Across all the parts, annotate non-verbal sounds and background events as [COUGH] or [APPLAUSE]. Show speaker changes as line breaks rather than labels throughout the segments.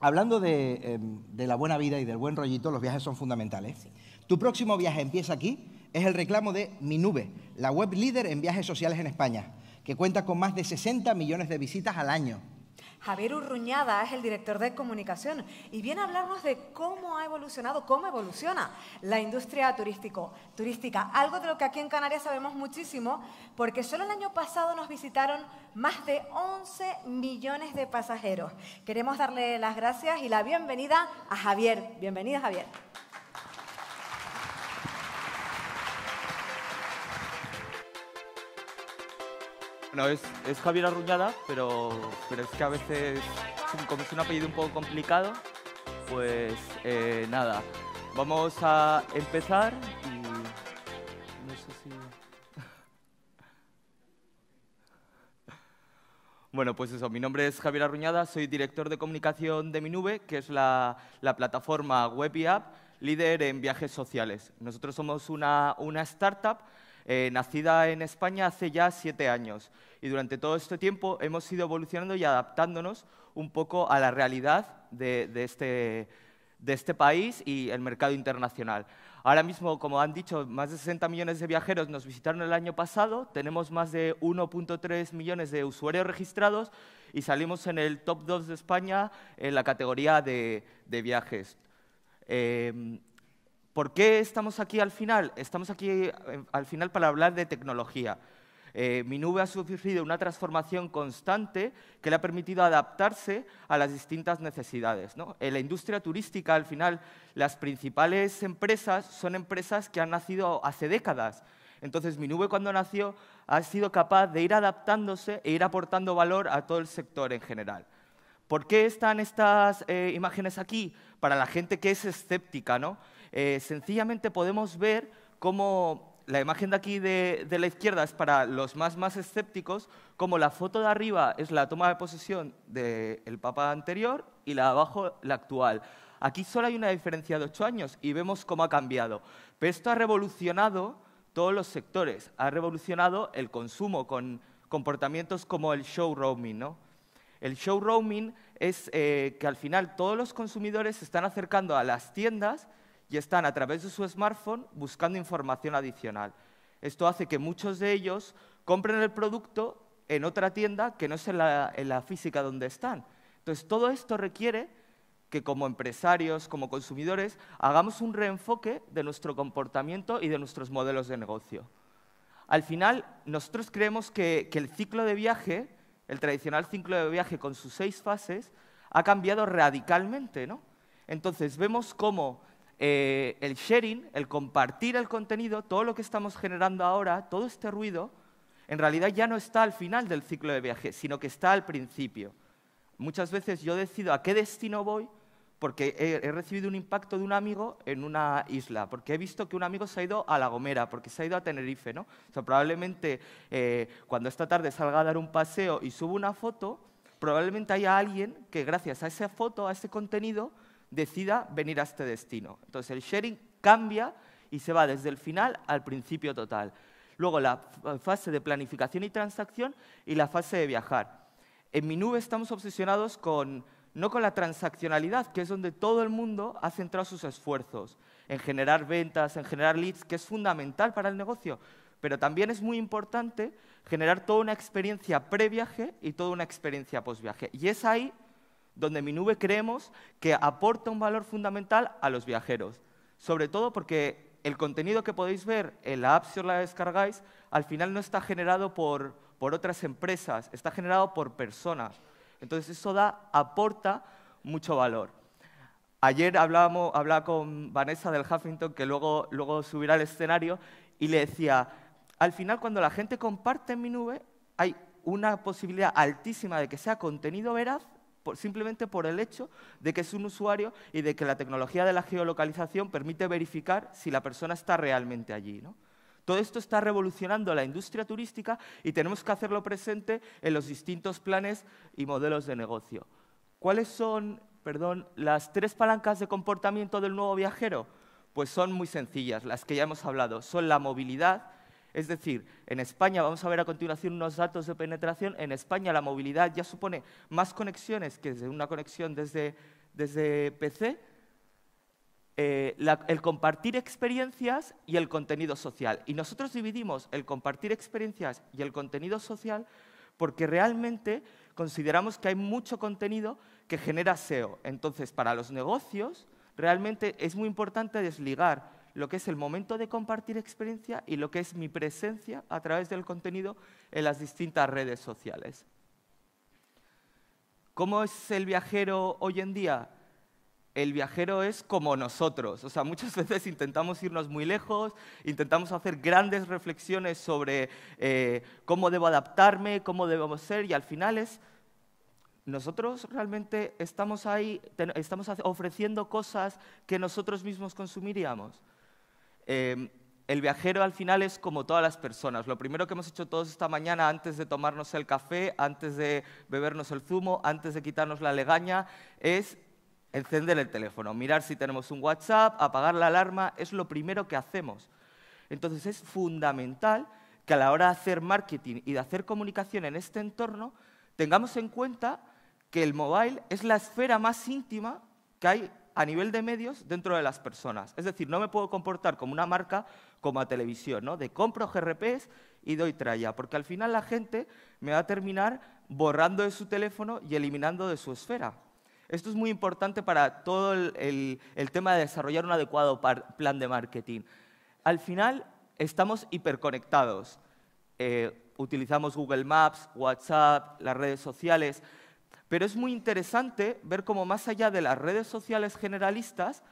hablando em, de, la buena vida y del buen rollito, los viajes son fundamentales. Tu próximo viaje empieza aquí, es el reclamo de Mi Nube, la web líder en viajes sociales en España, que cuenta con más de 60 millones de visitas al año. Javier Urruñada es el director de comunicación y viene a hablarnos de cómo ha evolucionado, cómo evoluciona la industria turística. Algo de lo que aquí en Canarias sabemos muchísimo, porque solo el año pasado nos visitaron más de 11 millones de pasajeros. Queremos darle las gracias y la bienvenida a Javier. Bienvenido, Javier. Bueno, es, Javier Arruñada, pero, es que a veces, como es un apellido un poco complicado, pues eh, nada, vamos a empezar y no sé si... [LAUGHS] Bueno, pues eso, mi nombre es Javier Arruñada, soy director de comunicación de Minube, que es la, plataforma web y app líder en viajes sociales. Nosotros somos una startup eh, nacida en España hace ya siete años. Y durante todo este tiempo hemos ido evolucionando y adaptándonos un poco a la realidad de, este, este, país y el mercado internacional. Ahora mismo, como han dicho, más de 60 millones de viajeros nos visitaron el año pasado, tenemos más de 1.3 millones de usuarios registrados y salimos en el top 2 de España en la categoría de, viajes. Eh, ¿Por qué estamos aquí al final? Estamos aquí eh, al final para hablar de tecnología. Eh, mi nube ha sufrido una transformación constante que le ha permitido adaptarse a las distintas necesidades. En la industria turística, al final, las principales empresas son empresas que han nacido hace décadas. Entonces, mi nube cuando nació ha sido capaz de ir adaptándose e ir aportando valor a todo el sector en general. ¿Por qué están estas eh, imágenes aquí? Para la gente que es escéptica, ¿no? Eh, sencillamente podemos ver cómo la imagen de aquí de, la izquierda es para los más más escépticos, como la foto de arriba es la toma de posesión del de Papa anterior y la de abajo la actual. Aquí solo hay una diferencia de ocho años y vemos cómo ha cambiado. Pero esto ha revolucionado todos los sectores, ha revolucionado el consumo con comportamientos como el show roaming, El show roaming es eh, que al final todos los consumidores se están acercando a las tiendas y están a través de su smartphone buscando información adicional. Esto hace que muchos de ellos compren el producto en otra tienda que no es en la, física donde están. Entonces, todo esto requiere que como empresarios, como consumidores, hagamos un reenfoque de nuestro comportamiento y de nuestros modelos de negocio. Al final, nosotros creemos que, el ciclo de viaje, el tradicional ciclo de viaje con sus seis fases, ha cambiado radicalmente. Entonces, vemos cómo eh, el sharing, el compartir el contenido, todo lo que estamos generando ahora, todo este ruido, en realidad ya no está al final del ciclo de viaje, sino que está al principio. Muchas veces yo decido a qué destino voy porque he, recibido un impacto de un amigo en una isla, porque he visto que un amigo se ha ido a La Gomera, porque se ha ido a Tenerife, ¿no? probablemente eh, cuando esta tarde salga a dar un paseo y subo una foto, probablemente haya alguien que gracias a esa foto, a ese contenido, decida venir a este destino. Entonces el sharing cambia y se va desde el final al principio total. Luego la eh, fase de planificación y transacción y la fase de viajar. En mi nube estamos obsesionados con, no con la transaccionalidad, que es donde todo el mundo ha centrado sus esfuerzos, en generar ventas, en generar leads, que es fundamental para el negocio, pero también es muy importante generar toda una experiencia previaje y toda una experiencia postviaje. Y es ahí donde mi nube creemos que aporta un valor fundamental a los viajeros, sobre todo porque el contenido que podéis ver en la app si os la descargáis, al final no está generado por, otras empresas, está generado por personas. Entonces eso da, aporta mucho valor. Ayer hablábamos, hablaba con Vanessa del Huffington, que luego, luego subirá al escenario, y le decía, al final cuando la gente comparte en mi nube, hay una posibilidad altísima de que sea contenido veraz simplemente por el hecho de que es un usuario y de que la tecnología de la geolocalización permite verificar si la persona está realmente allí. Todo esto está revolucionando la industria turística y tenemos que hacerlo presente en los distintos planes y modelos de negocio. ¿Cuáles son las tres palancas de comportamiento del nuevo viajero? Pues son muy sencillas, las que ya hemos hablado. Son la movilidad, es decir, en España, vamos a ver a continuación unos datos de penetración, en España la movilidad ya supone más conexiones que desde una conexión desde, PC, eh, el compartir experiencias y el contenido social. Y nosotros dividimos el compartir experiencias y el contenido social porque realmente consideramos que hay mucho contenido que genera SEO. Entonces, para los negocios, realmente es muy importante desligar lo que es el momento de compartir experiencia y lo que es mi presencia a través del contenido en las distintas redes sociales. ¿Cómo es el viajero hoy en día? el viajero es como nosotros. O sea, muchas [LAUGHS] veces intentamos irnos muy lejos, intentamos hacer grandes reflexiones sobre eh, cómo debo adaptarme, cómo debemos ser, y al final es, nosotros realmente estamos ahí, estamos ofreciendo cosas que nosotros mismos consumiríamos. Em, el viajero al final es como todas las personas. Lo primero que hemos hecho todos esta mañana, antes de tomarnos el café, antes de bebernos el zumo, antes de quitarnos la legaña, es encender el teléfono, mirar si tenemos un WhatsApp, apagar la alarma, es lo primero que hacemos. Entonces es fundamental que a la hora de hacer marketing y de hacer comunicación en este entorno, tengamos en cuenta que el mobile es la esfera más íntima que hay a nivel de medios dentro de las personas. Es decir, no me puedo comportar como una marca, como a televisión, De compro GRPs y doy traya porque al final la gente me va a terminar borrando de su teléfono y eliminando de su esfera. Esto es muy importante para todo el, tema de desarrollar un adecuado plan de marketing. Al final estamos hiperconectados. Eh, utilizamos Google Maps, WhatsApp, las redes sociales. Pero es muy interesante ver cómo más allá de las redes sociales generalistas,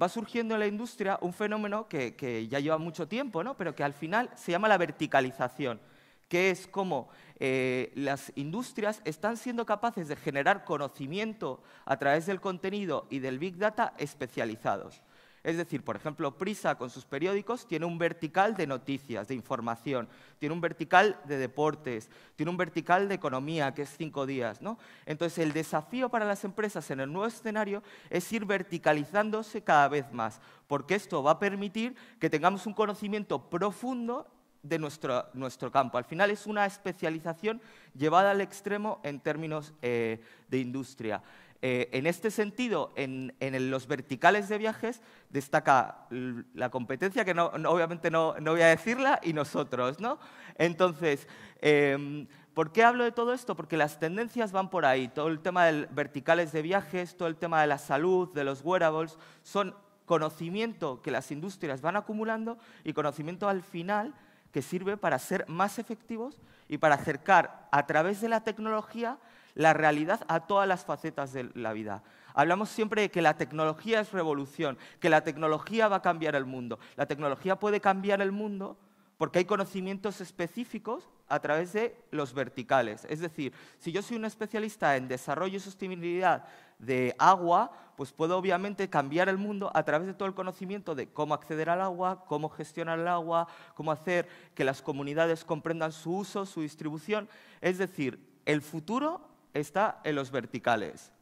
va surgiendo en la industria un fenómeno que, ya lleva mucho tiempo, ¿no? pero que al final se llama la verticalización, que es como eh, las industrias están siendo capaces de generar conocimiento a través del contenido y del Big Data especializados. Es decir, por ejemplo, Prisa con sus periódicos tiene un vertical de noticias, de información, tiene un vertical de deportes, tiene un vertical de economía, que es cinco días. Entonces, el desafío para las empresas en el nuevo escenario es ir verticalizándose cada vez más, porque esto va a permitir que tengamos un conocimiento profundo de nuestro, nuestro, campo. Al final es una especialización llevada al extremo en términos eh, de industria. Eh, en este sentido, en, los verticales de viajes destaca la competencia, que no, obviamente no, voy a decirla, y nosotros. ¿no? Entonces, em, ¿por qué hablo de todo esto? Porque las tendencias van por ahí. Todo el tema de verticales de viajes, todo el tema de la salud, de los wearables, son conocimiento que las industrias van acumulando y conocimiento al final que sirve para ser más efectivos y para acercar a través de la tecnología la realidad a todas las facetas de la vida. Hablamos siempre de que la tecnología es revolución, que la tecnología va a cambiar el mundo. La tecnología puede cambiar el mundo porque hay conocimientos específicos a través de los verticales. Es decir, si yo soy un especialista en desarrollo y sostenibilidad de agua, pues puedo obviamente cambiar el mundo a través de todo el conocimiento de cómo acceder al agua, cómo gestionar el agua, cómo hacer que las comunidades comprendan su uso, su distribución. Es decir, el futuro está en los verticales.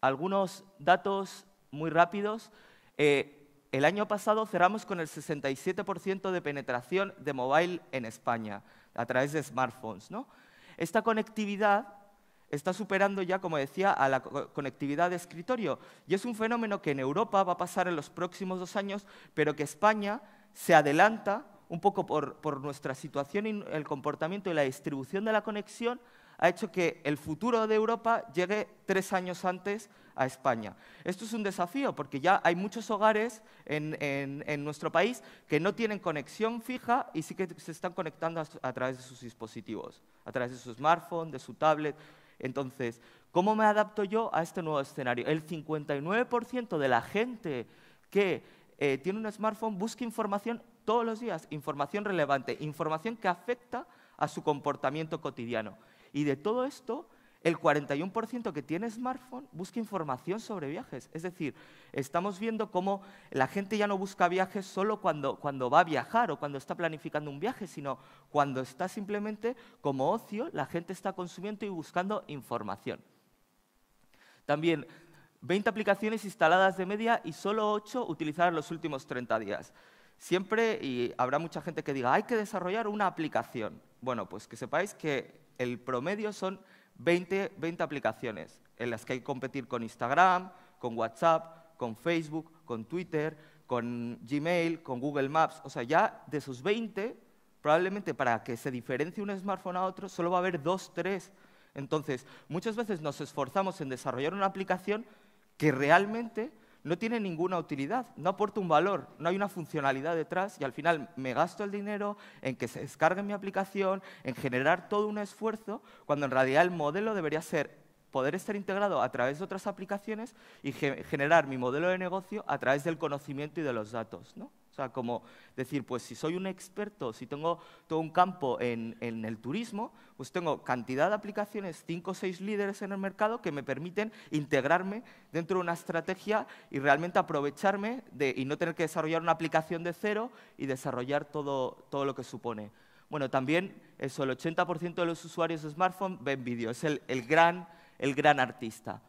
Algunos datos muy rápidos. Eh, el año pasado cerramos con el 67% de penetración de mobile en España, a través de smartphones. Esta conectividad está superando ya, como decía, a la conectividad de escritorio. Y es un fenómeno que en Europa va a pasar en los próximos dos años, pero que España se adelanta un poco por nuestra situación y el comportamiento y la distribución de la conexión ha hecho que el futuro de Europa llegue tres años antes a España. Esto es un desafío porque ya hay muchos hogares en, nuestro país que no tienen conexión fija y sí que se están conectando a, través de sus dispositivos, a través de su smartphone, de su tablet. Entonces, ¿cómo me adapto yo a este nuevo escenario? El 59% de la gente que eh, tiene un smartphone busca información todos los días, información relevante, información que afecta a su comportamiento cotidiano. Y de todo esto, el 41% que tiene smartphone busca información sobre viajes. Es decir, estamos viendo cómo la gente ya no busca viajes solo cuando, cuando va a viajar o cuando está planificando un viaje, sino cuando está simplemente como ocio, la gente está consumiendo y buscando información. También 20 aplicaciones instaladas de media y solo 8 utilizadas los últimos 30 días. Siempre, y habrá mucha gente que diga, hay que desarrollar una aplicación. Bueno, pues que sepáis que el promedio son 20, aplicaciones en las que hay que competir con Instagram, con WhatsApp, con Facebook, con Twitter, con Gmail, con Google Maps. O sea, ya de sus 20, probablemente para que se diferencie un smartphone a otro, solo va a haber dos, tres. Entonces, muchas veces nos esforzamos en desarrollar una aplicación que realmente no tiene ninguna utilidad, no aporta un valor, no hay una funcionalidad detrás y al final me gasto el dinero en que se descargue mi aplicación, en generar todo un esfuerzo, cuando en realidad el modelo debería ser poder estar integrado a través de otras aplicaciones y generar mi modelo de negocio a través del conocimiento y de los datos. ¿no? sea, como decir, pues si soy un experto, si tengo todo un campo en, el turismo, pues tengo cantidad de aplicaciones, cinco o seis líderes en el mercado que me permiten integrarme dentro de una estrategia y realmente aprovecharme y no tener que desarrollar una aplicación de cero y desarrollar todo, lo que supone. Bueno, también eso, el 80% de los usuarios de smartphone ven vídeo, es el gran artista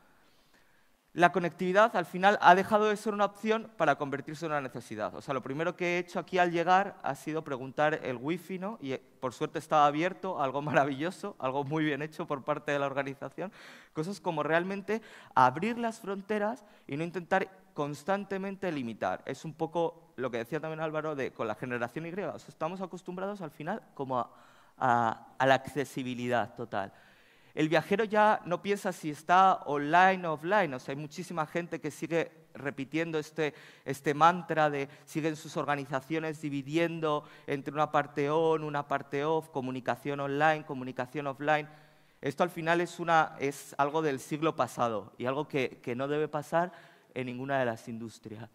la conectividad al final ha dejado de ser una opción para convertirse en una necesidad. O sea, lo primero que he hecho aquí al llegar ha sido preguntar el wifi, ¿no? Y eh, por suerte estaba abierto, [LAUGHS] algo maravilloso, algo muy bien hecho por parte de la organización. Cosas como realmente abrir las fronteras y no intentar constantemente limitar. Es un poco lo que decía también Álvaro de con la generación Y. O estamos acostumbrados al final como a la accesibilidad total el viajero ya no piensa si está online o offline. O sea, hay muchísima gente que sigue repitiendo este, este mantra de siguen sus organizaciones dividiendo entre una parte on, una parte off, comunicación online, comunicación offline. Esto al final es, es algo del siglo pasado y algo que, que no debe pasar en ninguna de las industrias.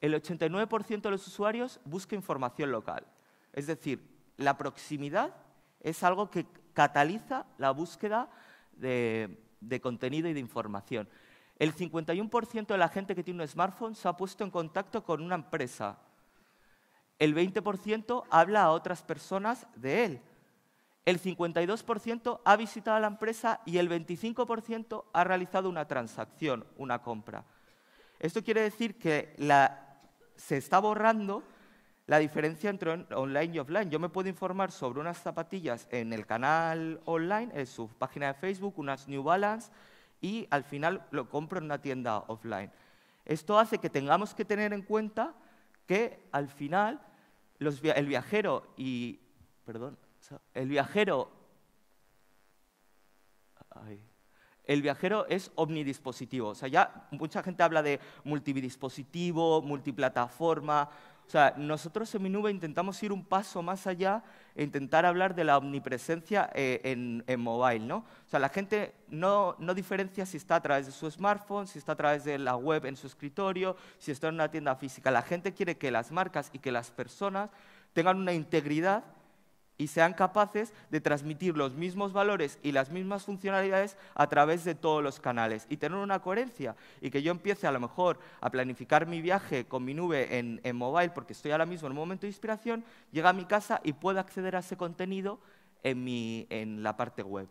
El 89% de los usuarios busca información local. Es decir, la proximidad es algo que cataliza la búsqueda de, contenido y de información. El 51% de la gente que tiene un smartphone se ha puesto en contacto con una empresa. El 20% habla a otras personas de él. El 52% ha visitado a la empresa y el 25% ha realizado una transacción, una compra. Esto quiere decir que se está borrando la diferencia entre online y offline. Yo me puedo informar sobre unas zapatillas en el canal online, en su página de Facebook, unas New Balance, y al final lo compro en una tienda offline. Esto hace que tengamos que tener en cuenta que al final los el viajero y... Perdón, el viajero... El viajero es omnidispositivo. O sea, ya mucha gente habla de multidispositivo, multiplataforma, o sea, nosotros en Minube intentamos ir un paso más allá e intentar hablar de la omnipresencia eh, en, en, mobile, ¿no? O sea, la gente no, no, diferencia si está a través de su smartphone, si está a través de la web en su escritorio, si está en una tienda física. La gente quiere que las marcas y que las personas tengan una integridad y sean capaces de transmitir los mismos valores y las mismas funcionalidades a través de todos los canales y tener una coherencia y que yo empiece a lo mejor a planificar mi viaje con mi nube en, mobile porque estoy ahora mismo en un momento de inspiración, llega a mi casa y pueda acceder a ese contenido en, mi, en la parte web.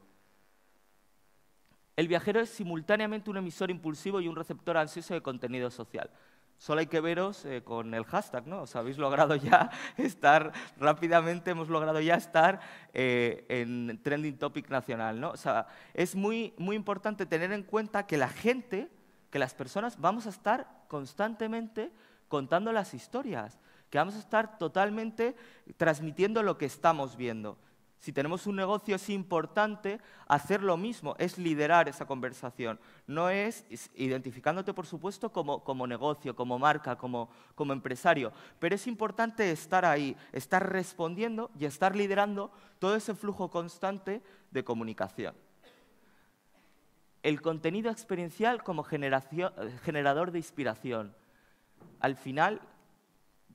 El viajero es simultáneamente un emisor impulsivo y un receptor ansioso de contenido social. Solo hay que veros eh, con el hashtag, ¿no? Os habéis logrado ya [LAUGHS] estar, rápidamente hemos logrado ya estar eh, en Trending Topic Nacional, ¿no? O sea, es muy importante tener en cuenta que la gente, que las personas, vamos a estar constantemente contando las historias, que vamos a estar totalmente transmitiendo lo que estamos viendo. Si tenemos un negocio es importante hacer lo mismo, es liderar esa conversación. No es identificándote, por supuesto, como, negocio, como marca, como, empresario, pero es importante estar ahí, estar respondiendo y estar liderando todo ese flujo constante de comunicación. El contenido experiencial como eh, generador de inspiración. Al final,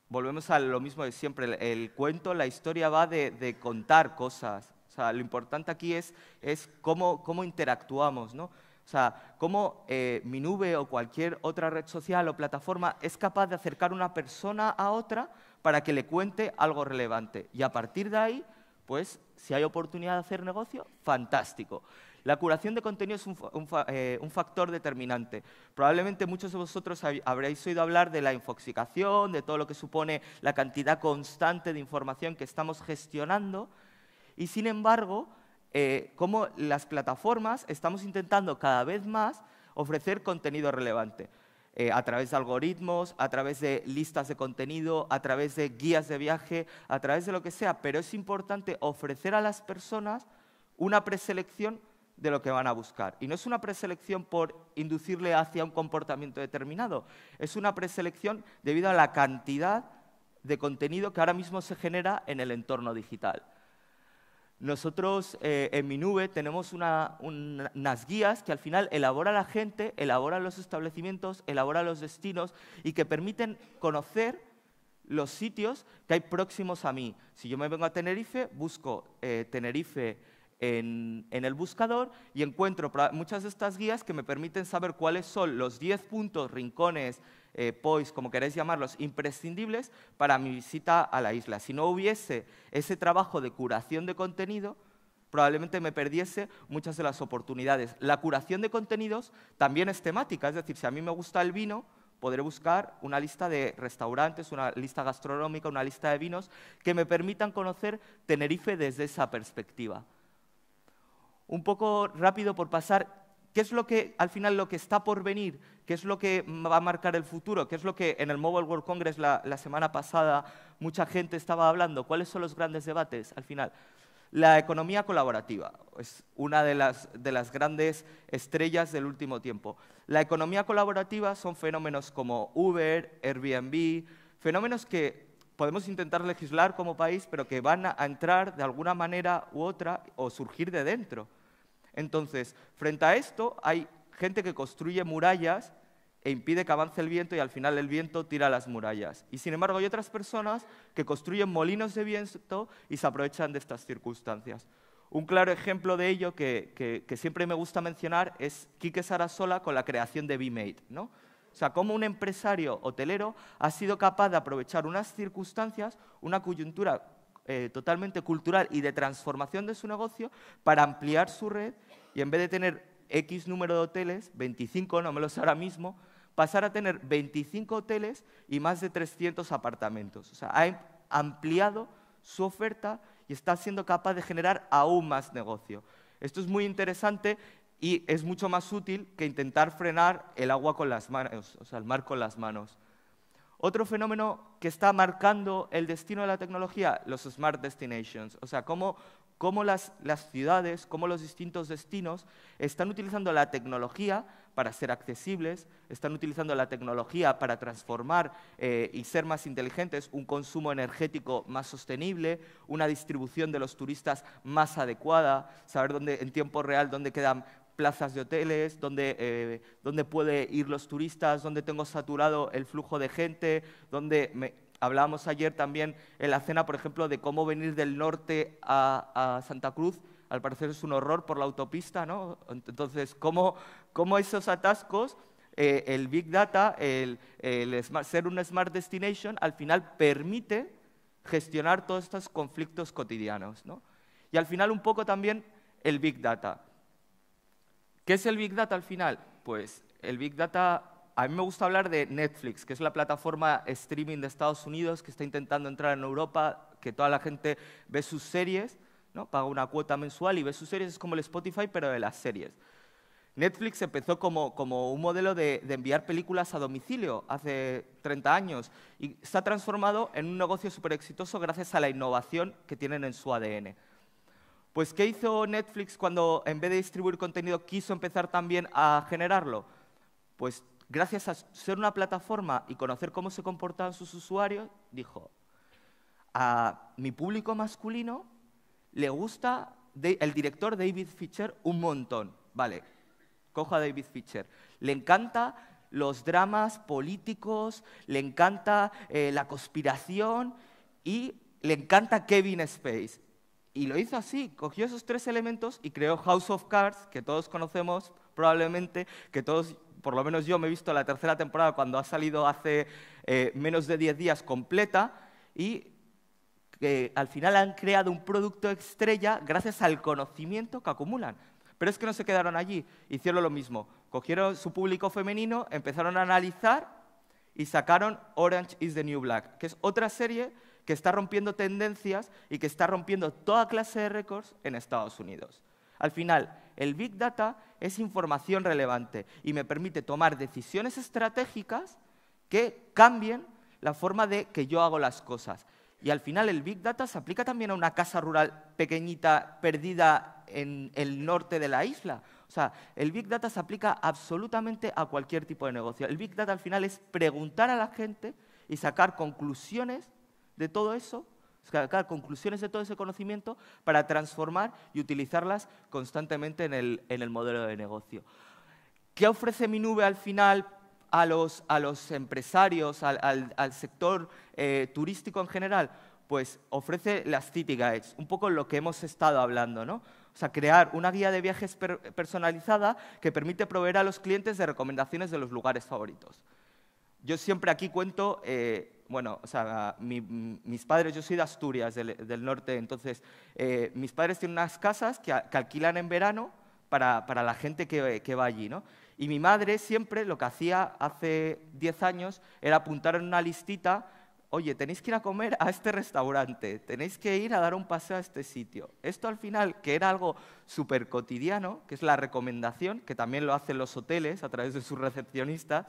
volvemos a lo mismo de siempre, el, cuento, la historia va de, contar cosas. O sea, lo importante aquí es, es cómo, cómo interactuamos, ¿no? O sea, cómo eh, mi nube o cualquier otra red social o plataforma es capaz de acercar una persona a otra para que le cuente algo relevante. Y a partir de ahí, pues, si hay oportunidad de hacer negocio, fantástico. La curación de contenido es eh, un, factor determinante. Probablemente muchos de vosotros habréis oído hablar de la infoxicación, de todo lo que supone la cantidad constante de información que estamos gestionando, y sin embargo, eh, como las plataformas estamos intentando cada vez más ofrecer contenido relevante. Eh, a través de algoritmos, a través de listas de contenido, a través de guías de viaje, a través de lo que sea, pero es importante ofrecer a las personas una preselección de lo que van a buscar. Y no es una preselección por inducirle hacia un comportamiento determinado, es una preselección debido a la cantidad de contenido que ahora mismo se genera en el entorno digital. Nosotros eh, en mi nube tenemos unas guías que al final elabora la gente, elabora los establecimientos, elabora los destinos y que permiten conocer los sitios que hay próximos a mí. Si yo me vengo a Tenerife, busco eh, Tenerife en, el buscador y encuentro muchas de estas guías que me permiten saber cuáles son los 10 puntos, rincones, eh, pois, como queréis llamarlos, imprescindibles para mi visita a la isla. Si no hubiese ese trabajo de curación de contenido, probablemente me perdiese muchas de las oportunidades. La curación de contenidos también es temática, es decir, si a mí me gusta el vino, podré buscar una lista de restaurantes, una lista gastronómica, una lista de vinos que me permitan conocer Tenerife desde esa perspectiva un poco rápido por pasar ¿Qué es lo que, al final, lo que está por venir? ¿Qué es lo que va a marcar el futuro? ¿Qué es lo que en el Mobile World Congress la, semana pasada mucha gente estaba hablando? ¿Cuáles son los grandes debates al final? La economía colaborativa es una de las grandes estrellas del último tiempo. La economía colaborativa son fenómenos como Uber, Airbnb, fenómenos que podemos intentar legislar como país, pero que van a entrar de alguna manera u otra o surgir de dentro. Entonces, frente a esto hay gente que construye murallas e impide que avance el viento y al final el viento tira las murallas. Y sin embargo hay otras personas que construyen molinos de viento y se aprovechan de estas circunstancias. Un claro ejemplo de ello que, siempre me gusta mencionar es Quique Sarasola con la creación de Be ¿no? O sea, cómo un empresario hotelero ha sido capaz de aprovechar unas circunstancias, una coyuntura eh, totalmente cultural y de transformación de su negocio para ampliar su red y en vez de tener X número de hoteles, 25, no me lo sé ahora mismo, pasar a tener 25 hoteles y más de 300 apartamentos. O sea, ha em-, ampliado su oferta y está siendo capaz de generar aún más negocio. Esto es muy interesante y es mucho más útil que intentar frenar el agua con las manos, o sea, el mar con las manos. Otro fenómeno que está marcando el destino de la tecnología, los smart destinations, o sea, cómo, las, ciudades, cómo los distintos destinos están utilizando la tecnología para ser accesibles, están utilizando la tecnología para transformar eh, y ser más inteligentes, un consumo energético más sostenible, una distribución de los turistas más adecuada, saber dónde en tiempo real dónde quedan plazas de hoteles, dónde, eh, puede ir los turistas, dónde tengo saturado el flujo de gente, donde hablábamos ayer también en la cena, por ejemplo, de cómo venir del norte a, Santa Cruz. Al parecer es un horror por la autopista, ¿no? Entonces, ¿cómo, esos atascos eh, el Big Data, el, ser un Smart Destination, al final permite gestionar todos estos conflictos cotidianos. ¿no? Y al final un poco también el Big Data. ¿Qué es el Big Data al final? Pues el Big Data, a mí me gusta hablar de Netflix, que es la plataforma streaming de Estados Unidos que está intentando entrar en Europa, que toda la gente ve sus series, paga una cuota mensual y ve sus series, es como el Spotify, pero de las series. Netflix empezó como, un modelo de, de, enviar películas a domicilio hace 30 años y se ha transformado en un negocio súper exitoso gracias a la innovación que tienen en su ADN. Pues ¿qué hizo Netflix cuando en vez de distribuir contenido quiso empezar también a generarlo? Pues gracias a ser una plataforma y conocer cómo se comportaban sus usuarios, dijo, a mi público masculino le gusta el director David Fischer un montón. Vale, cojo a David Fischer. Le encanta los dramas políticos, le encanta eh, la conspiración y le encanta Kevin Space. Y lo hizo así, cogió esos tres elementos y creó House of Cards, que todos conocemos probablemente, que todos, por lo menos yo me he visto la tercera temporada cuando ha salido hace eh, menos de 10 días completa, y que al final han creado un producto estrella gracias al conocimiento que acumulan. Pero es que no se quedaron allí, hicieron lo mismo. Cogieron su público femenino, empezaron a analizar y sacaron Orange is the New Black, que es otra serie que está rompiendo tendencias y que está rompiendo toda clase de récords en Estados Unidos. Al final, el Big Data es información relevante y me permite tomar decisiones estratégicas que cambien la forma de que yo hago las cosas. Y al final el Big Data se aplica también a una casa rural pequeñita, perdida en el norte de la isla. O sea, el Big Data se aplica absolutamente a cualquier tipo de negocio. El Big Data al final es preguntar a la gente y sacar conclusiones de todo eso, sacar conclusiones de todo ese conocimiento para transformar y utilizarlas constantemente en el, modelo de negocio. ¿Qué ofrece mi nube al final a los, empresarios, al, sector eh, turístico en general? Pues ofrece las City Guides, un poco lo que hemos estado hablando, ¿no? O sea, crear una guía de viajes personalizada que permite proveer a los clientes de recomendaciones de los lugares favoritos. Yo siempre aquí cuento, eh, bueno, o sea, mis padres, yo soy de Asturias, del, norte, entonces eh, mis padres tienen unas casas que, alquilan en verano para, la gente que, que, va allí, ¿no? Y mi madre siempre lo que hacía hace 10 años era apuntar en una listita, oye, tenéis que ir a comer a este restaurante, tenéis que ir a dar un paseo a este sitio. Esto al final, que era algo súper cotidiano, que es la recomendación, que también lo hacen los hoteles a través de sus recepcionistas,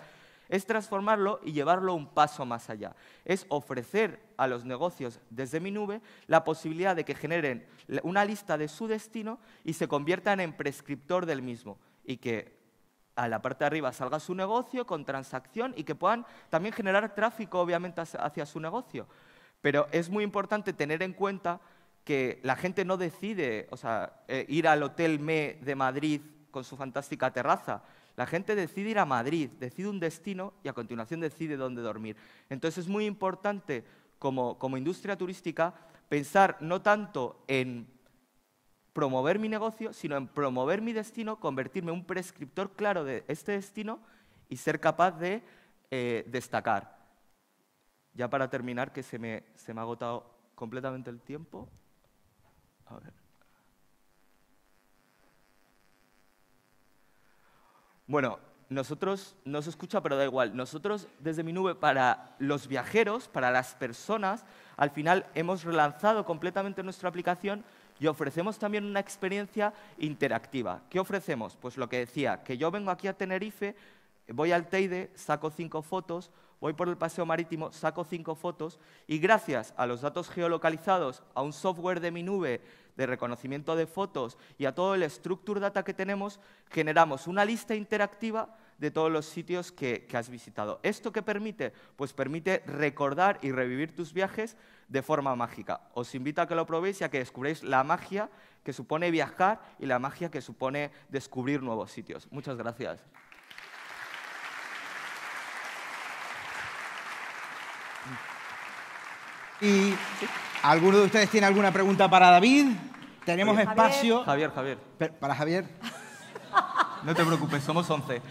es transformarlo y llevarlo un paso más allá. Es ofrecer a los negocios desde mi nube la posibilidad de que generen una lista de su destino y se conviertan en prescriptor del mismo y que a la parte de arriba salga su negocio con transacción y que puedan también generar tráfico, obviamente, hacia su negocio. Pero es muy importante tener en cuenta que la gente no decide o sea, eh, ir al Hotel Me de Madrid con su fantástica terraza. La gente decide ir a Madrid, decide un destino y a continuación decide dónde dormir. Entonces es muy importante como, industria turística pensar no tanto en promover mi negocio, sino en promover mi destino, convertirme en un prescriptor claro de este destino y ser capaz de eh, destacar. Ya para terminar, que se me, se me ha agotado completamente el tiempo. A ver. Bueno, nosotros, no se escucha, pero da igual. Nosotros desde mi nube para los viajeros, para las personas, al final hemos relanzado completamente nuestra aplicación y ofrecemos también una experiencia interactiva. ¿Qué ofrecemos? Pues lo que decía, que yo vengo aquí a Tenerife, voy al Teide, saco cinco fotos, voy por el paseo marítimo, saco cinco fotos y gracias a los datos geolocalizados, a un software de mi nube de reconocimiento de fotos y a todo el structure data que tenemos, generamos una lista interactiva de todos los sitios que, has visitado. ¿Esto qué permite? Pues permite recordar y revivir tus viajes de forma mágica. Os invito a que lo probéis y a que descubréis la magia que supone viajar y la magia que supone descubrir nuevos sitios. Muchas gracias. ¿Y alguno de ustedes tiene alguna pregunta para David? Tenemos espacio. Javier, Javier. ¿Para Javier? [LAUGHS] No te preocupes, somos 11.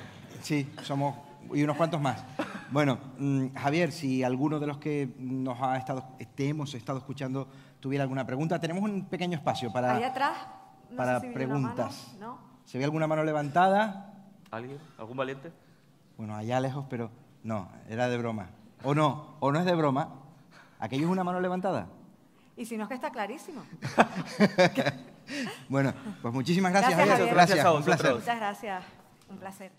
Sí, somos. y unos cuantos más. Bueno, mm, Javier, si alguno de los que nos ha estado, hemos estado escuchando tuviera alguna pregunta, tenemos un pequeño espacio para, atrás, para preguntas. ¿Se ve alguna mano levantada? ¿Alguien? ¿Algún valiente? Bueno, allá lejos, pero no, era de broma. ¿O no? ¿O no es de broma? ¿Aquello es una mano levantada? Y si no es que está clarísimo. [LAUGHS] bueno, pues muchísimas gracias. Gracias, gracias a vosotros. Muchas gracias. Un placer.